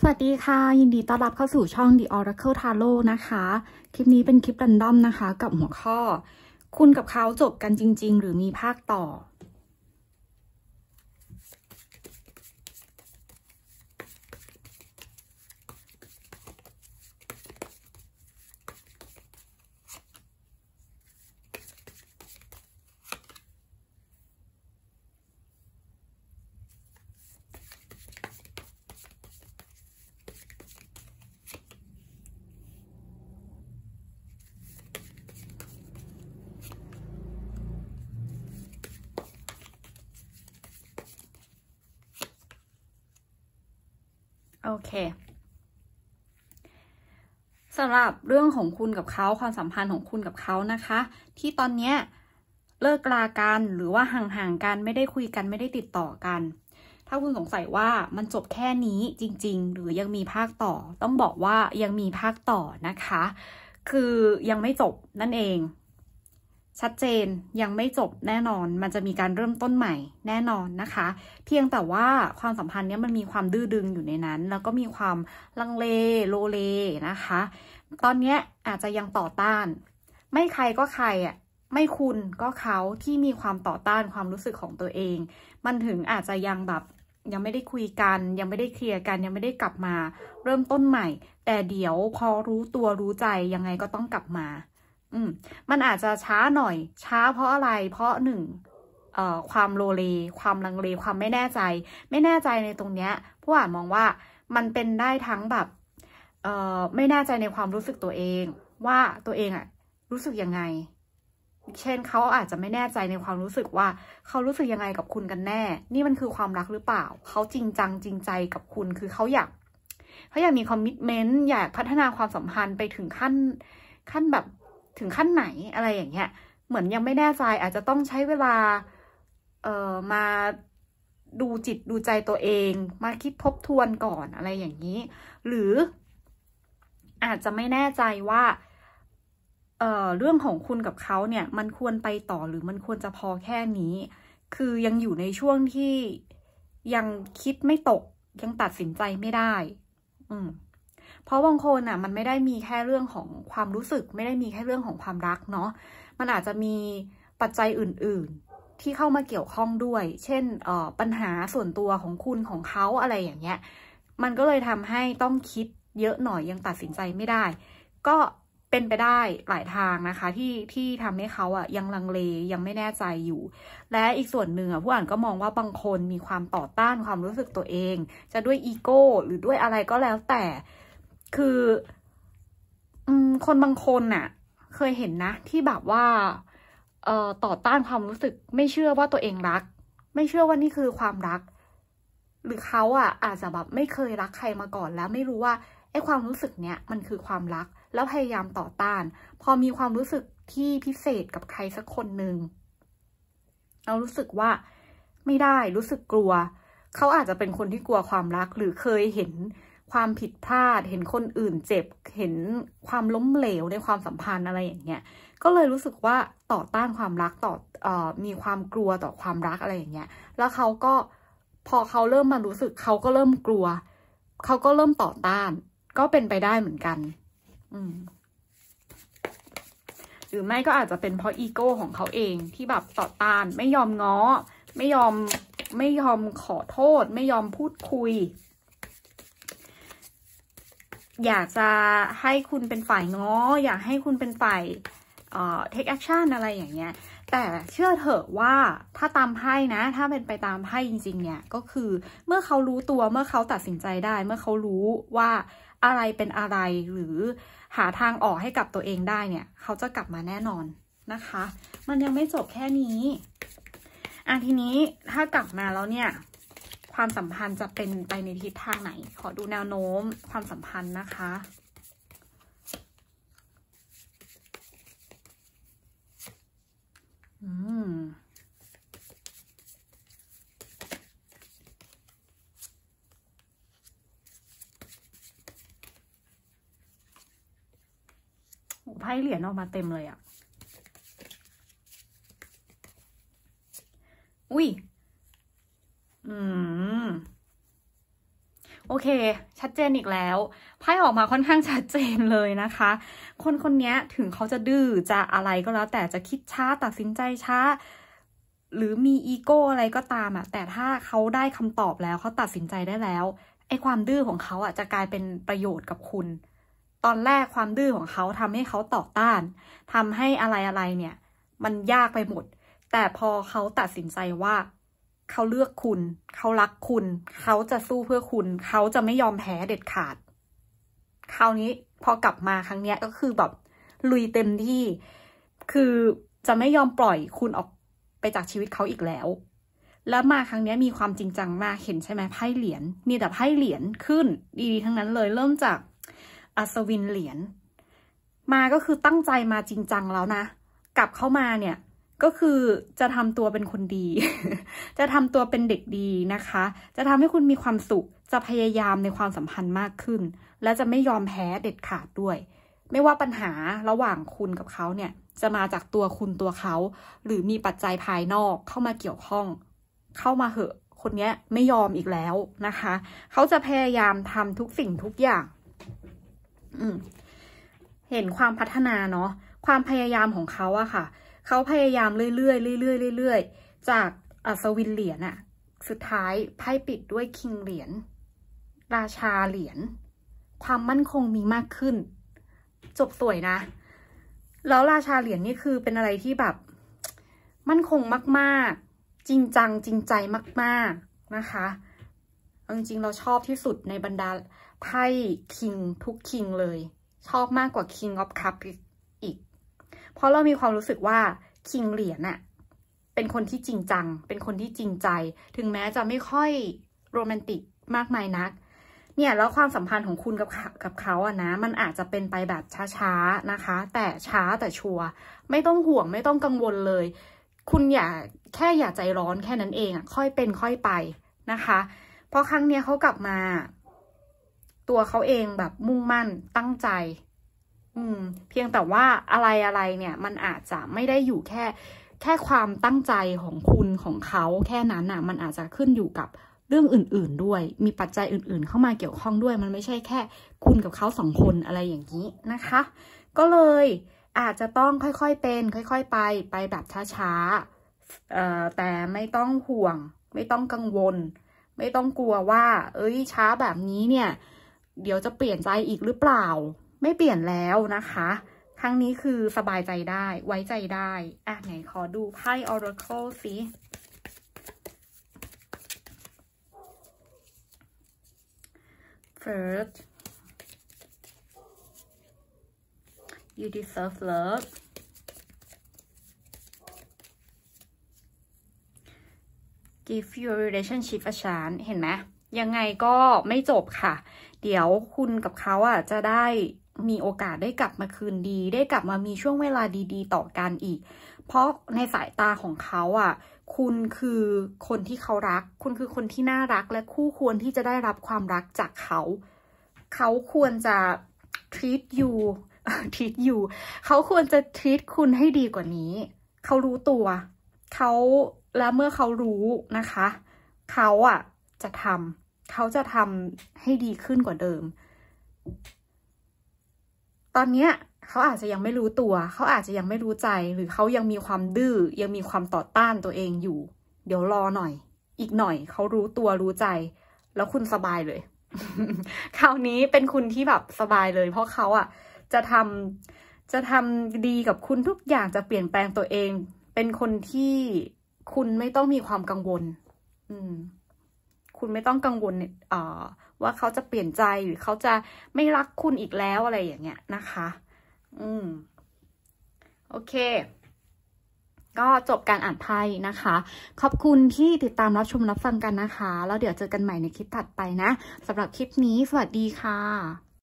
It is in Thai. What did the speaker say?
สวัสดีค่ะ ยินดีต้อนรับเข้าสู่ช่อง The Oracle Tarot นะคะ คลิปนี้เป็นคลิปรันดอมนะคะ กับหัวข้อ คุณกับเขาจบกันจริง ๆ หรือมีภาคต่อโอเคสำหรับเรื่องของคุณกับเขาความสัมพันธ์ของคุณกับเขานะคะ ที่ตอนเนี้เลิกลากันหรือว่าห่างๆกันไม่ได้คุยกันไม่ได้ติดต่อกัน ถ้าคุณสงสัยว่ามันจบแค่นี้จริง ๆ หรือยังมีภาคต่อ ต้องบอกว่ายังมีภาคต่อนะคะ คือยังไม่จบนั่นเองชัดเจนยังไม่จบแน่นอน มันจะมีการเริ่มต้นใหม่ แน่นอนนะคะ เพียงแต่ว่าความสัมพันธ์นี้มันมีความดื้อดึงอยู่ในนั้น แล้วก็มีความลังเลโลเลนะคะ ตอนนี้อาจจะยังต่อต้าน ไม่ใครก็ใครอ่ะไม่คุณก็เขาที่มีความต่อต้านความรู้สึกของตัวเอง มันถึงอาจจะยังแบบ ยังไม่ได้คุยกัน ยังไม่ได้เคลียร์กัน ยังไม่ได้กลับมา เริ่มต้นใหม่ แต่เดี๋ยวพอรู้ตัวรู้ใจยังไงก็ต้องกลับมาอืม มันอาจจะช้าหน่อยช้าเพราะอะไรเพราะหนึ่งความโลเล ความลังเลความไม่แน่ใจ ไม่แน่ใจในตรงเนี้ยผู้อ่านมองว่ามันเป็นได้ทั้งแบบไม่แน่ใจในความรู้สึกตัวเอง ว่าตัวเองอะรู้สึกยังไง เช่นเขาอาจจะไม่แน่ใจในความรู้สึกว่า เขารู้สึกยังไงกับคุณกันแน่ นี่มันคือความรักหรือเปล่าเขาจริงจังจริงใจกับคุณคือเขาอยากเขาอยากมีคอมมิชเมนต์อยากพัฒนาความสัมพันธ์ไปถึงขั้นขั้นแบบถึงขั้นไหนอะไรอย่างเงี้ย เหมือนยังไม่แน่ใจอาจจะต้องใช้เวลาเอ่อมาดูจิตดูใจตัวเอง มาคิดทบทวนก่อนอะไรอย่างนี้ หรือ อาจจะไม่แน่ใจว่าเอ่อเรื่องของคุณกับเขาเนี่ย มันควรไปต่อหรือมันควรจะพอแค่นี้ คือยังอยู่ในช่วงที่ยังคิดไม่ตกยังตัดสินใจไม่ได้ อืมเพราะบางคนอ่ะ มันไม่ได้มีแค่เรื่องของความรู้สึก ไม่ได้มีแค่เรื่องของความรักเนาะมันอาจจะมีปัจจัยอื่นๆ ที่เข้ามาเกี่ยวข้องด้วย เช่นปัญหาส่วนตัวของคุณของเขาอะไรอย่างเงี้ย มันก็เลยทำให้ต้องคิดเยอะหน่อยยังตัดสินใจไม่ได้ ก็เป็นไปได้หลายทางนะคะ ที่ที่ทำให้เขาอะยังลังเลยังไม่แน่ใจอยู่ และอีกส่วนหนึ่งอะผู้อ่านก็มองว่าบางคนมีความต่อต้านความรู้สึกตัวเอง จะด้วยอีโก้หรือด้วยอะไรก็แล้วแต่คือ อืมคนบางคนน่ะ เคยเห็นนะ ที่แบบว่าเอ่อต่อต้านความรู้สึกไม่เชื่อว่าตัวเองรัก ไม่เชื่อว่านี่คือความรัก หรือเขาอ่ะอาจจะแบบไม่เคยรักใครมาก่อนแล้วไม่รู้ว่าไอ้ความรู้สึกเนี้ยมันคือความรัก แล้วพยายามต่อต้าน พอมีความรู้สึกที่พิเศษกับใครสักคนหนึ่งเรารู้สึกว่า ไม่ได้รู้สึกกลัว เขาอาจจะเป็นคนที่กลัวความรัก หรือเคยเห็นความผิดพลาด เห็นคนอื่นเจ็บเห็นความล้มเหลวในความสัมพันธ์อะไรอย่างเงี้ยก็เลยรู้สึกว่าต่อต้านความรักต่ออมีความกลัวต่อความรักอะไรอย่างเงี้ยแล้วเขาก็พอเขาเริ่มมารู้สึกเขาก็เริ่มกลัว เขาก็เริ่มต่อต้าน ก็เป็นไปได้เหมือนกันหรือไม่ก็อาจจะเป็นเพราะอีโก้ของเขาเอง ที่แบบต่อต้าน ไม่ยอมง้อ ไม่ยอมไม่ยอมขอโทษไม่ยอมพูดคุยอยากจะให้คุณเป็นฝ่ายง้อ อยากให้คุณเป็นฝ่ายเอ่อ take action อะไรอย่างเงี้ย แต่เชื่อเถอะว่าถ้าตามไพ่นะ ถ้าเป็นไปตามไพ่จริงๆ เนี่ยก็คือเมื่อเขารู้ตัวเมื่อเขาตัดสินใจได้ เมื่อเขารู้ว่าอะไรเป็นอะไรหรือหาทางออกให้กับตัวเองได้เนี่ย เขาจะกลับมาแน่นอนนะคะ มันยังไม่จบแค่นี้อ่ะทีนี้ถ้ากลับมาแล้วเนี่ยความสัมพันธ์จะเป็นไปในทิศทางไหน ขอดูแนวโน้ม ความสัมพันธ์นะคะ อืมไพ่เหรียญออกมาเต็มเลยอะโอเค ชัดเจนอีกแล้ว ไพ่ออกมาค่อนข้างชัดเจนเลยนะคะ คนคนนี้ถึงเขาจะดื้อจะอะไรก็แล้วแต่จะคิดช้าตัดสินใจช้า หรือมีอีโก้อะไรก็ตามอะแต่ถ้าเขาได้คำตอบแล้วเขาตัดสินใจได้แล้วไอ้ความดื้อของเขาอะจะกลายเป็นประโยชน์กับคุณ ตอนแรกความดื้อของเขาทำให้เขาต่อต้านทำให้อะไรอะไรเนี่ย มันยากไปหมดแต่พอเขาตัดสินใจว่าเขาเลือกคุณ เขารักคุณ เขาจะสู้เพื่อคุณ เขาจะไม่ยอมแพ้เด็ดขาด คราวนี้พอกลับมาครั้งเนี้ย ก็คือแบบลุยเต็มที่ คือจะไม่ยอมปล่อยคุณออกไปจากชีวิตเขาอีกแล้ว แล้วมาครั้งนี้มีความจริงจังมาก เห็นใช่ไหมไพ่เหรียญมีแต่ไพ่เหรียญขึ้น ดีๆทั้งนั้นเลยเริ่มจากอัศวินเหรียญมาก็คือตั้งใจมาจริงจังแล้วนะกลับเข้ามาเนี่ยก็คือจะทำตัวเป็นคนดี จะทำตัวเป็นเด็กดีนะคะ จะทำให้คุณมีความสุข จะพยายามในความสัมพันธ์มากขึ้น และจะไม่ยอมแพ้เด็ดขาดด้วย ไม่ว่าปัญหาระหว่างคุณกับเขาเนี่ย จะมาจากตัวคุณตัวเขา หรือมีปัจจัยภายนอกเข้ามาเกี่ยวข้อง เข้ามาเหอะ คนนี้ไม่ยอมอีกแล้วนะคะ เขาจะพยายามทำทุกสิ่งทุกอย่าง เห็นความพัฒนาเนาะ ความพยายามของเขาอะค่ะเขาพยายามเรื่อยๆเรื่อยๆเรื่อยๆจากอัศวินเหรียญอะสุดท้ายไพ่ปิดด้วยคิงเหรียญราชาเหรียญความมั่นคงมีมากขึ้น จบสวยนะ แล้วราชาเหรียญนี่คือเป็นอะไรที่แบบมั่นคงมากๆ จริงจังจริงใจมากๆนะคะจริงๆเราชอบที่สุดในบรรดาไพ่คิงทุกคิงเลย ชอบมากกว่าคิงออฟคัพอีกเพราะเรามีความรู้สึกว่าคิงเหรียญ่ะเป็นคนที่จริงจัง เป็นคนที่จริงใจ ถึงแม้จะไม่ค่อยโรแมนติกมากมายนัก เนี่ยแล้วความสัมพันธ์ของคุณกับกับเขาอะนะมันอาจจะเป็นไปแบบช้าๆนะคะ แต่ช้าแต่ชัวร์ไม่ต้องห่วงไม่ต้องกังวลเลย คุณอย่าแค่อย่าใจร้อนแค่นั้นเองอะค่อยเป็นค่อยไปนะคะเพราะครั้งเนี้ยเขากลับมา ตัวเขาเองแบบมุ่งมั่นตั้งใจอืมเพียงแต่ว่าอะไรอะไรเนี่ย มันอาจจะไม่ได้อยู่แค่แค่ความตั้งใจของคุณของเขาแค่นั้นน่ะมันอาจจะขึ้นอยู่กับเรื่องอื่น ๆด้วย มีปัจจัยอื่นๆ เข้ามาเกี่ยวข้องด้วยมันไม่ใช่แค่คุณกับเขาสองคนอะไรอย่างนี้นะคะ ก็เลยอาจจะต้องค่อยๆเป็นค่อย ๆไปไปแบบช้าๆแต่ไม่ต้องห่วง ไม่ต้องกังวล ไม่ต้องกลัวว่า เอ้ยช้าแบบนี้เนี่ยเดี๋ยวจะเปลี่ยนใจอีกหรือเปล่าไม่เปลี่ยนแล้วนะคะ ครั้งนี้คือสบายใจได้ไว้ใจได้ อ่ะ ไหน ขอดูไพ่ออ์เรคอลสิเฟิร์ส you deserve love give your relationship a chance เห็นไหม ยังไงก็ไม่จบค่ะ เดี๋ยวคุณกับเขาอ่ะจะได้มีโอกาสได้กลับมาคืนดี ได้กลับมามีช่วงเวลาดีๆ ต่อกันอีก เพราะในสายตาของเขาอะ่ะ คุณคือคนที่เขารัก คุณคือคนที่น่ารักและคู่ควรที่จะได้รับความรักจากเขา เขาควรจะ treat you treat you เขาควรจะ treat คุณให้ดีกว่านี้ เขารู้ตัว เขา และเมื่อเขารู้นะคะ เขาอะ่ะ จะทำ เขาจะทำให้ดีขึ้นกว่าเดิมตอนเนี้ยเขาอาจจะยังไม่รู้ตัว เขาอาจจะยังไม่รู้ใจ หรือเขายังมีความดื้อ ยังมีความต่อต้านตัวเองอยู่ เดี๋ยวรอหน่อย อีกหน่อย เขารู้ตัวรู้ใจ แล้วคุณสบายเลย คราวนี้เป็นคุณที่แบบสบายเลย เพราะเขาอ่ะ จะทำจะทำดีกับคุณทุกอย่าง จะเปลี่ยนแปลงตัวเอง เป็นคนที่คุณไม่ต้องมีความกังวล อืมคุณไม่ต้องกังวลว่าเขาจะเปลี่ยนใจหรือเขาจะไม่รักคุณอีกแล้วอะไรอย่างเงี้ยนะคะ อืม โอเค ก็จบการอ่านไพ่นะคะ ขอบคุณที่ติดตามรับชมรับฟังกันนะคะ แล้วเดี๋ยวเจอกันใหม่ในคลิปถัดไปนะสำหรับคลิปนี้ สวัสดีค่ะ